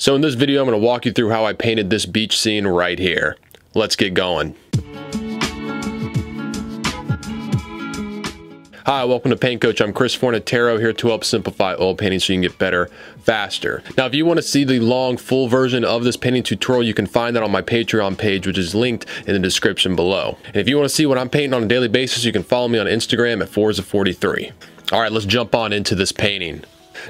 So in this video, I'm gonna walk you through how I painted this beach scene right here. Let's get going. Hi, welcome to Paint Coach. I'm Chris Fornatero here to help simplify oil painting so you can get better faster. Now, if you want to see the long full version of this painting tutorial, you can find that on my Patreon page, which is linked in the description below. And if you want to see what I'm painting on a daily basis, you can follow me on Instagram at Forza43. All right, let's jump on into this painting.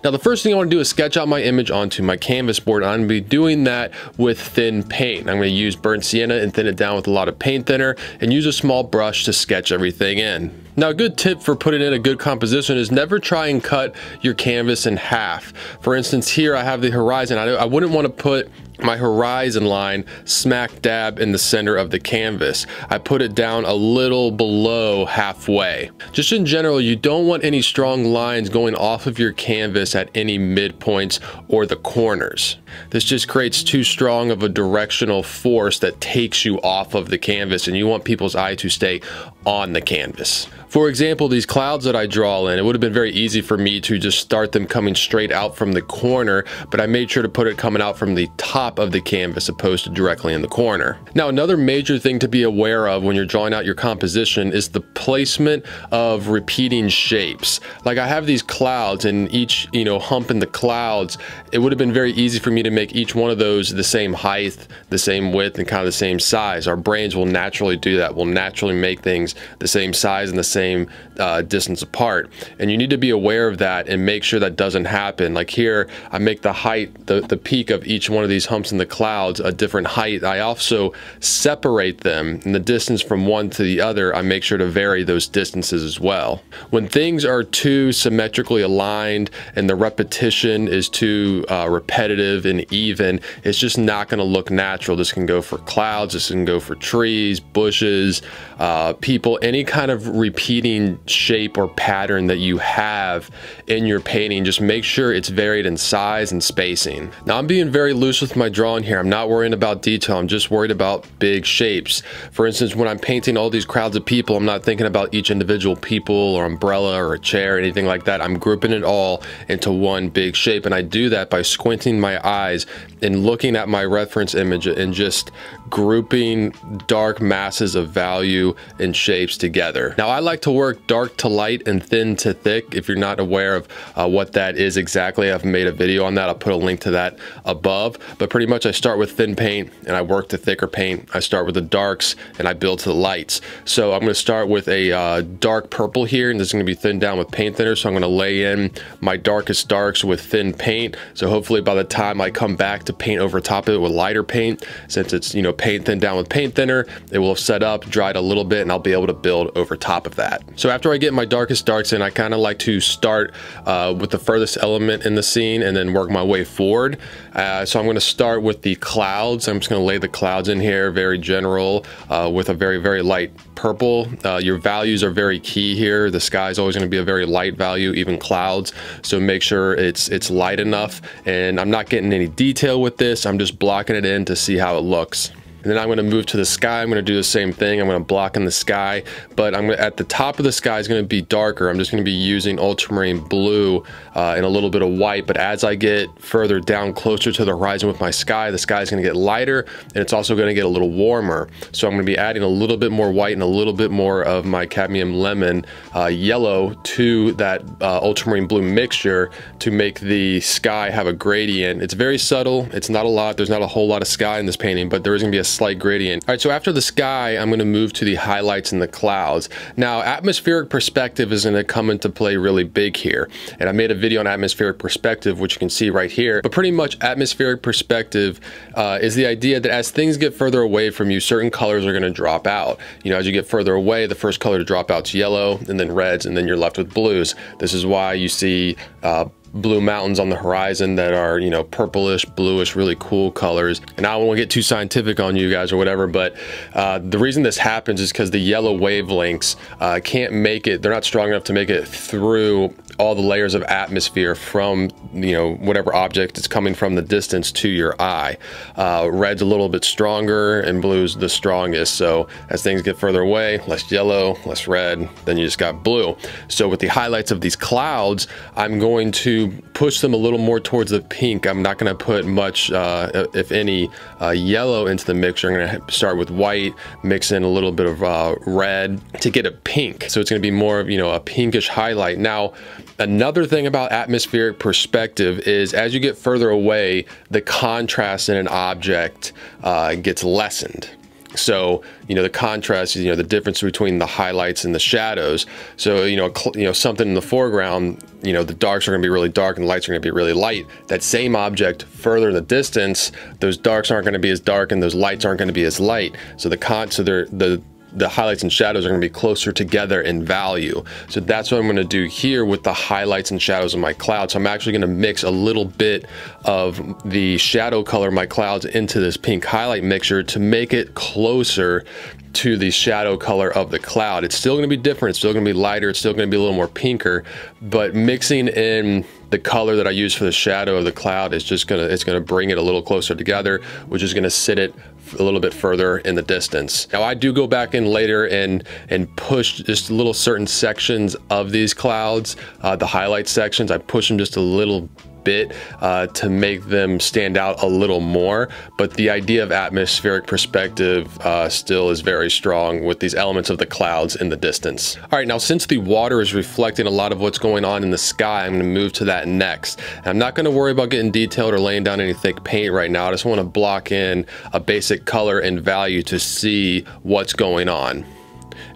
Now the first thing I want to do is sketch out my image onto my canvas board. I'm going to be doing that with thin paint. I'm going to use burnt sienna and thin it down with a lot of paint thinner and use a small brush to sketch everything in. Now a good tip for putting in a good composition is never try and cut your canvas in half. For instance here I have the horizon. I, I wouldn't want to put my horizon line smack dab in the center of the canvas. I put it down a little below halfway. Just in general, you don't want any strong lines going off of your canvas at any midpoints or the corners. This just creates too strong of a directional force that takes you off of the canvas and you want people's eye to stay on the canvas. For example, these clouds that I draw in, it would have been very easy for me to just start them coming straight out from the corner, but I made sure to put it coming out from the top top of the canvas opposed to directly in the corner. Now, another major thing to be aware of when you're drawing out your composition is the placement of repeating shapes. Like I have these clouds and each, you know, hump in the clouds, it would have been very easy for me to make each one of those the same height, the same width, and kind of the same size. Our brains will naturally do that. We'll naturally make things the same size and the same uh, distance apart. And you need to be aware of that and make sure that doesn't happen. Like here, I make the height, the, the peak of each one of these humps in the clouds a different height. I also separate them and the distance from one to the other, I make sure to vary those distances as well. When things are too symmetrically aligned and the repetition is too uh, repetitive and even, it's just not gonna look natural. This can go for clouds, this can go for trees, bushes, uh, people, any kind of repeating shape or pattern that you have in your painting. Just make sure it's varied in size and spacing. Now I'm being very loose with my drawing here. I'm not worrying about detail. I'm just worried about big shapes. For instance, when I'm painting all these crowds of people, I'm not thinking about each individual people or umbrella or a chair, or anything like that. I'm grouping it all into one big shape. And I do that by squinting my eyes and looking at my reference image and just grouping dark masses of value and shapes together. Now I like to work dark dark to light and thin to thick. If you're not aware of uh, what that is exactly, I've made a video on that. I'll put a link to that above. But pretty much I start with thin paint and I work to thicker paint. I start with the darks and I build to the lights. So I'm gonna start with a uh, dark purple here and this is gonna be thinned down with paint thinner. So I'm gonna lay in my darkest darks with thin paint. So hopefully by the time I come back to paint over top of it with lighter paint, since it's, you know, paint thinned down with paint thinner, it will have set up, dried a little bit, and I'll be able to build over top of that. So after after I get my darkest darks, in, I kind of like to start uh, with the furthest element in the scene and then work my way forward. Uh, so I'm going to start with the clouds. I'm just going to lay the clouds in here, very general, uh, with a very, very light purple. Uh, your values are very key here. The sky is always going to be a very light value, even clouds. So make sure it's, it's light enough. And I'm not getting any detail with this. I'm just blocking it in to see how it looks. And then I'm gonna move to the sky. I'm gonna do the same thing. I'm gonna block in the sky, but I'm gonna, at the top of the sky is gonna be darker. I'm just gonna be using ultramarine blue uh, and a little bit of white. But as I get further down closer to the horizon with my sky, the sky is gonna get lighter and it's also gonna get a little warmer. So I'm gonna be adding a little bit more white and a little bit more of my cadmium lemon uh, yellow to that uh, ultramarine blue mixture to make the sky have a gradient. It's very subtle. It's not a lot. There's not a whole lot of sky in this painting, but there is gonna be a slight gradient. All right, so after the sky, I'm gonna move to the highlights and the clouds. Now, atmospheric perspective is gonna come into play really big here. And I made a video on atmospheric perspective, which you can see right here. But pretty much atmospheric perspective uh, is the idea that as things get further away from you, certain colors are gonna drop out. You know, as you get further away, the first color to drop out is yellow, and then reds, and then you're left with blues. This is why you see uh, blue mountains on the horizon that are, you know, purplish, bluish, really cool colors. And I will not get too scientific on you guys or whatever, but uh, the reason this happens is because the yellow wavelengths uh, can't make it, they're not strong enough to make it through all the layers of atmosphere from, you know, whatever object is coming from the distance to your eye. Uh, red's a little bit stronger and blue's the strongest. So as things get further away, less yellow, less red, then you just got blue. So with the highlights of these clouds, I'm going to push them a little more towards the pink. I'm not going to put much, uh, if any, uh, yellow into the mixture. I'm going to start with white, mix in a little bit of uh, red to get a pink. So it's going to be more of, you know, a pinkish highlight. Now, another thing about atmospheric perspective is as you get further away, the contrast in an object uh, gets lessened. So, you know, the contrast, you know, the difference between the highlights and the shadows. So, you know, you know, something in the foreground, you know, the darks are going to be really dark and the lights are going to be really light. That same object further in the distance, those darks aren't going to be as dark and those lights aren't going to be as light. So the con so the the highlights and shadows are gonna be closer together in value. So that's what I'm gonna do here with the highlights and shadows of my cloud. So I'm actually gonna mix a little bit of the shadow color of my clouds into this pink highlight mixture to make it closer to the shadow color of the cloud. It's still gonna be different, it's still gonna be lighter, it's still gonna be a little more pinker, but mixing in the color that I use for the shadow of the cloud is just gonna, it's gonna bring it a little closer together, which is gonna sit it a little bit further in the distance. Now I do go back in later and and push just little certain sections of these clouds, uh, the highlight sections, I push them just a little bit uh, to make them stand out a little more. But the idea of atmospheric perspective uh, still is very strong with these elements of the clouds in the distance. All right, now since the water is reflecting a lot of what's going on in the sky, I'm gonna move to that next. I'm not gonna worry about getting detailed or laying down any thick paint right now. I just wanna block in a basic color and value to see what's going on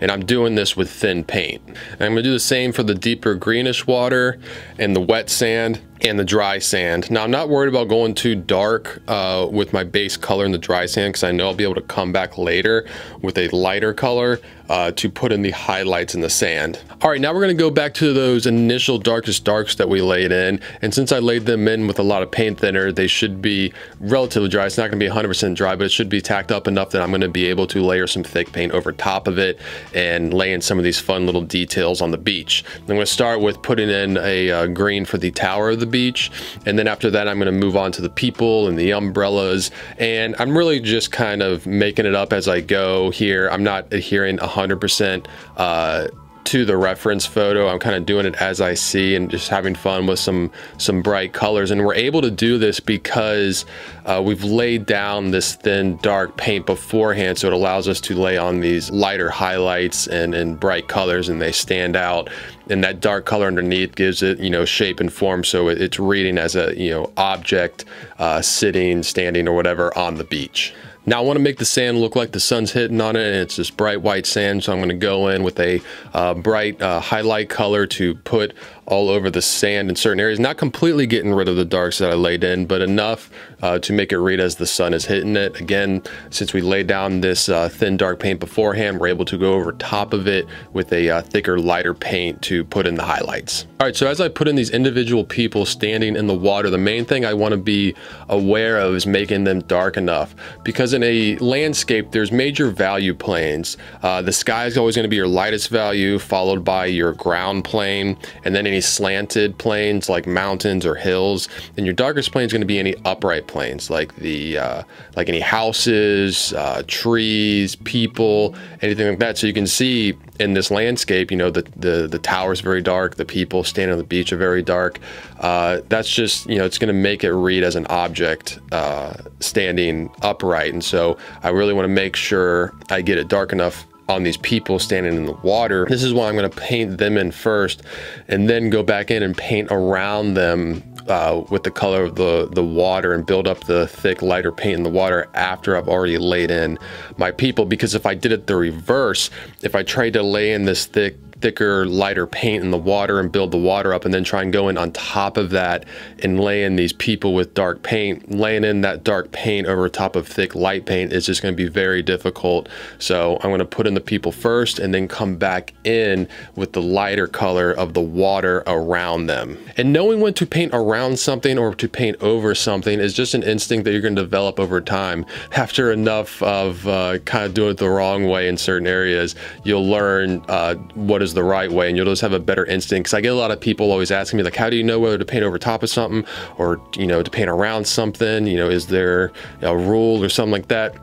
and I'm doing this with thin paint. And I'm gonna do the same for the deeper greenish water and the wet sand and the dry sand. Now I'm not worried about going too dark uh, with my base color in the dry sand because I know I'll be able to come back later with a lighter color uh, to put in the highlights in the sand. All right, now we're gonna go back to those initial darkest darks that we laid in. And since I laid them in with a lot of paint thinner, they should be relatively dry. It's not gonna be 100% dry, but it should be tacked up enough that I'm gonna be able to layer some thick paint over top of it and lay in some of these fun little details on the beach. I'm gonna start with putting in a uh, green for the tower of the beach. And then after that, I'm going to move on to the people and the umbrellas. And I'm really just kind of making it up as I go here. I'm not adhering 100% uh, to the reference photo. I'm kind of doing it as I see and just having fun with some, some bright colors. And we're able to do this because uh, we've laid down this thin dark paint beforehand. So it allows us to lay on these lighter highlights and, and bright colors and they stand out. And that dark color underneath gives it, you know, shape and form. So it, it's reading as a, you know, object uh, sitting, standing or whatever on the beach. Now I want to make the sand look like the sun's hitting on it and it's this bright white sand. So I'm going to go in with a uh, bright uh, highlight color to put all over the sand in certain areas. Not completely getting rid of the darks that I laid in, but enough uh, to make it read as the sun is hitting it. Again, since we laid down this uh, thin dark paint beforehand, we're able to go over top of it with a uh, thicker, lighter paint to put in the highlights. All right, so as I put in these individual people standing in the water, the main thing I wanna be aware of is making them dark enough because in a landscape, there's major value planes. Uh, the sky is always gonna be your lightest value, followed by your ground plane, and then any slanted planes like mountains or hills, and your darkest plane is going to be any upright planes like the uh, like any houses, uh, trees, people, anything like that. So you can see in this landscape, you know, the the the towers very dark, the people standing on the beach are very dark. Uh, that's just you know, it's going to make it read as an object uh, standing upright, and so I really want to make sure I get it dark enough on these people standing in the water. This is why I'm going to paint them in first and then go back in and paint around them uh, with the color of the, the water and build up the thick lighter paint in the water after I've already laid in my people because if I did it the reverse, if I tried to lay in this thick thicker, lighter paint in the water and build the water up and then try and go in on top of that and lay in these people with dark paint. Laying in that dark paint over top of thick light paint is just gonna be very difficult. So I'm gonna put in the people first and then come back in with the lighter color of the water around them. And knowing when to paint around something or to paint over something is just an instinct that you're gonna develop over time. After enough of uh, kind of doing it the wrong way in certain areas, you'll learn uh, what is the right way and you'll just have a better instinct. Because I get a lot of people always asking me, like, how do you know whether to paint over top of something or, you know, to paint around something? You know, is there a rule or something like that?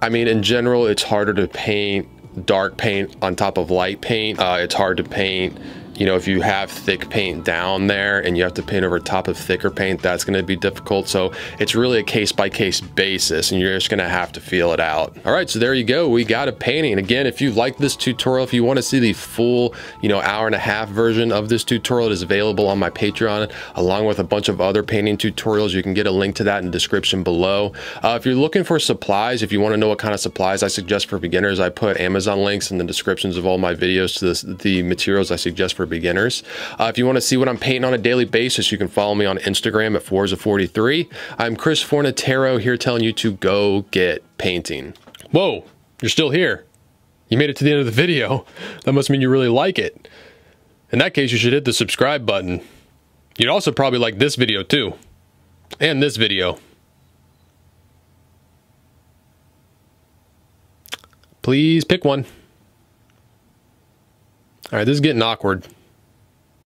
I mean, in general, it's harder to paint dark paint on top of light paint. Uh, it's hard to paint you know, if you have thick paint down there and you have to paint over top of thicker paint, that's going to be difficult. So it's really a case by case basis and you're just going to have to feel it out. All right, so there you go. We got a painting. Again, if you like this tutorial, if you want to see the full, you know, hour and a half version of this tutorial, it is available on my Patreon along with a bunch of other painting tutorials. You can get a link to that in the description below. Uh, if you're looking for supplies, if you want to know what kind of supplies I suggest for beginners, I put Amazon links in the descriptions of all my videos to this, the materials I suggest for beginners. Uh, if you want to see what I'm painting on a daily basis, you can follow me on Instagram at Forza43. I'm Chris Fornatero here telling you to go get painting. Whoa, you're still here. You made it to the end of the video. That must mean you really like it. In that case, you should hit the subscribe button. You'd also probably like this video too. And this video. Please pick one. All right, this is getting awkward.